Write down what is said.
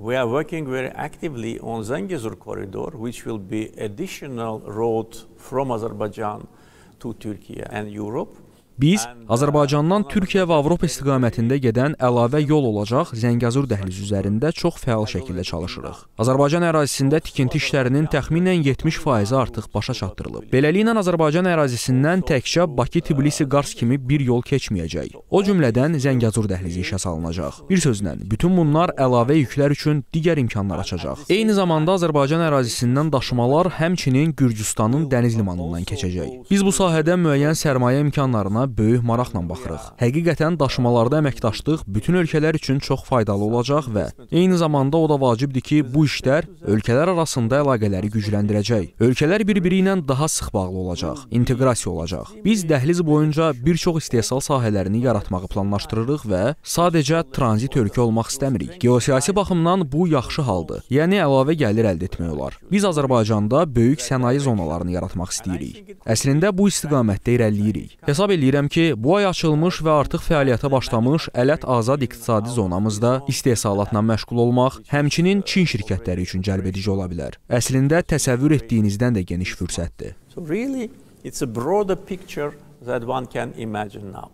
We are working very actively on Zengizur corridor, which will be additional road from Azerbaijan to Turkey and Europe. Biz Azərbaycandan Türkiyə və Avropa istiqamətində gedən əlavə yol olacaq Zəngəzur dəhlizi üzərində çox fəal şəkildə çalışırıq. Azərbaycan ərazisində tikinti işlərinin təxminən 70%-i artıq başa çatdırılıb. Beləliklə Azərbaycan ərazisindən təkcə Bakı-Tbilisi-Qars kimi bir yol keçməyəcək. O cümlədən Zəngəzur dəhlizi işə salınacaq. Bir sözlə, bütün bunlar əlavə yüklər üçün digər imkanlar açacaq. Eyni zamanda Azərbaycan ərazisindən daşımalar həmçinin Gürcüstanın dəniz limanından keçəcək. Biz bu sahədə müəyyən sərmayə imkanlarına böyük maraqla baxırıq. Həqiqətən daşımalarda əməkdaşlıq bütün ölkələr üçün çox faydalı olacaq və eyni zamanda o da vacibdir ki, bu işlər ölkələr arasında əlaqələri gücləndirəcək. Ölkələr bir-biri ilə daha sıx bağlı olacaq, inteqrasiya olacaq. Biz dəhliz boyunca bir çox istehsal sahələrini yaratmağı planlaşdırırıq və sadəcə tranzit ölkə olmaq istəmirik. Geosiyasi baxımdan bu yaxşı haldır. Yəni əlavə gəlir əldə etmək olar. Biz Azərbaycanda böyük sənaye zonalarını yaratmaq istəyirik. Əslində bu istiqamətdə irəliləyirik. Hesab eləyirəm bildirəm ki, bu ay açılmış və artıq fəaliyyətə başlamış Ələt Azad İqtisadi Zonamızda istehsalatla məşğul olmaq, həmçinin Çin şirkətləri üçün cəlbedici ola bilər. Əslində təsəvvür etdiyinizdən də geniş fürsətdir. So really it's a broader picture that one can imagine now.